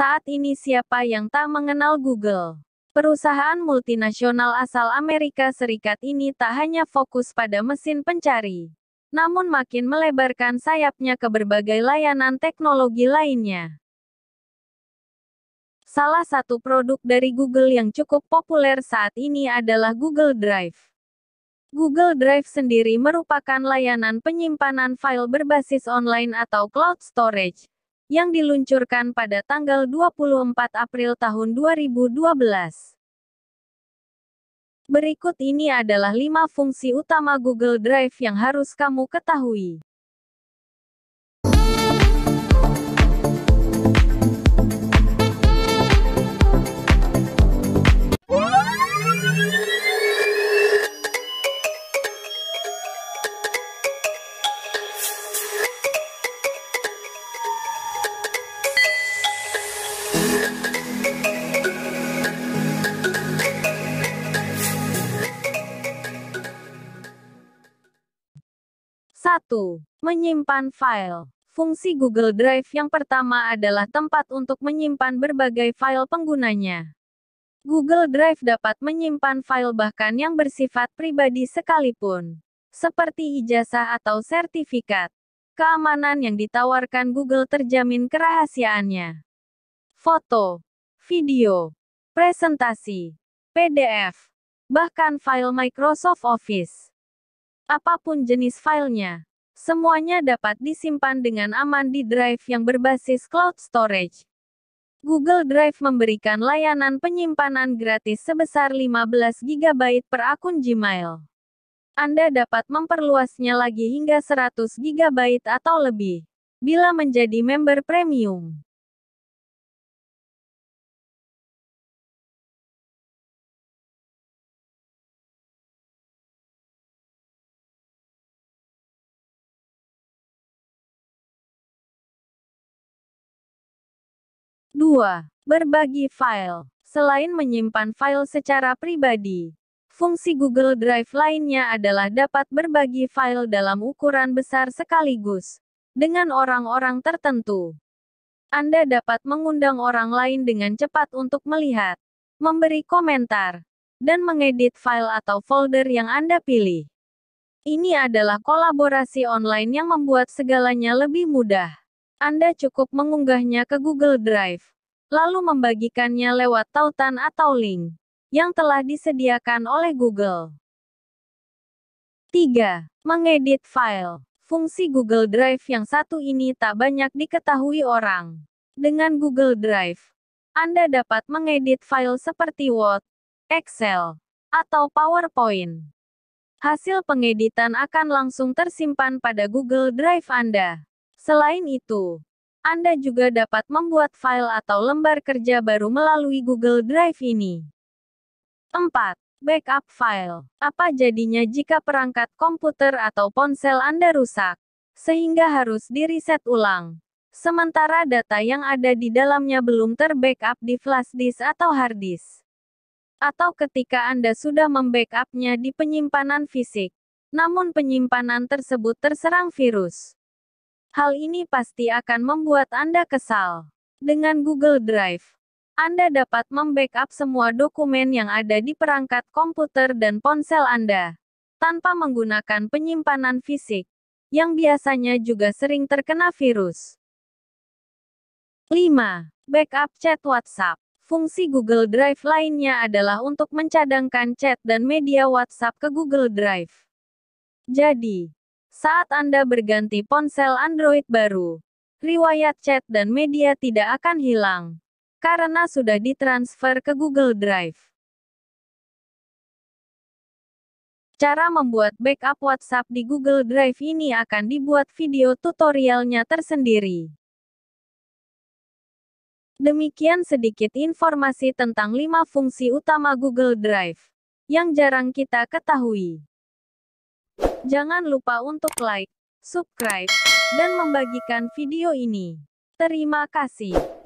Saat ini siapa yang tak mengenal Google? Perusahaan multinasional asal Amerika Serikat ini tak hanya fokus pada mesin pencari, namun makin melebarkan sayapnya ke berbagai layanan teknologi lainnya. Salah satu produk dari Google yang cukup populer saat ini adalah Google Drive. Google Drive sendiri merupakan layanan penyimpanan file berbasis online atau cloud storage, yang diluncurkan pada tanggal 24 April tahun 2012. Berikut ini adalah 5 fungsi utama Google Drive yang harus kamu ketahui. 1. Menyimpan file. Fungsi Google Drive yang pertama adalah tempat untuk menyimpan berbagai file penggunanya. Google Drive dapat menyimpan file bahkan yang bersifat pribadi sekalipun, seperti ijazah atau sertifikat. Keamanan yang ditawarkan Google terjamin kerahasiaannya. Foto, video, presentasi, PDF, bahkan file Microsoft Office apapun jenis filenya. Semuanya dapat disimpan dengan aman di drive yang berbasis cloud storage. Google Drive memberikan layanan penyimpanan gratis sebesar 15 GB per akun Gmail. Anda dapat memperluasnya lagi hingga 100 GB atau lebih bila menjadi member premium. 2. Berbagi file. Selain menyimpan file secara pribadi, fungsi Google Drive lainnya adalah dapat berbagi file dalam ukuran besar sekaligus dengan orang-orang tertentu. Anda dapat mengundang orang lain dengan cepat untuk melihat, memberi komentar, dan mengedit file atau folder yang Anda pilih. Ini adalah kolaborasi online yang membuat segalanya lebih mudah. Anda cukup mengunggahnya ke Google Drive, lalu membagikannya lewat tautan atau link yang telah disediakan oleh Google. 3. Mengedit file. Fungsi Google Drive yang satu ini tak banyak diketahui orang. Dengan Google Drive, Anda dapat mengedit file seperti Word, Excel, atau PowerPoint. Hasil pengeditan akan langsung tersimpan pada Google Drive Anda. Selain itu, Anda juga dapat membuat file atau lembar kerja baru melalui Google Drive ini. 4. Backup file. Apa jadinya jika perangkat komputer atau ponsel Anda rusak, sehingga harus di-reset ulang? Sementara data yang ada di dalamnya belum terbackup di flash disk atau hard disk. Atau ketika Anda sudah membackupnya di penyimpanan fisik, namun penyimpanan tersebut terserang virus. Hal ini pasti akan membuat Anda kesal. Dengan Google Drive, Anda dapat membackup semua dokumen yang ada di perangkat komputer dan ponsel Anda, tanpa menggunakan penyimpanan fisik, yang biasanya juga sering terkena virus. 5. Backup chat WhatsApp Fungsi Google Drive lainnya adalah untuk mencadangkan chat dan media WhatsApp ke Google Drive. Jadi, saat Anda berganti ponsel Android baru. Riwayat chat dan media tidak akan hilang karena sudah ditransfer ke Google Drive. Cara membuat backup WhatsApp di Google Drive ini akan dibuat video tutorialnya tersendiri. Demikian sedikit informasi tentang 5 fungsi utama Google Drive yang jarang kita ketahui. Jangan lupa untuk like, subscribe, dan membagikan video ini. Terima kasih.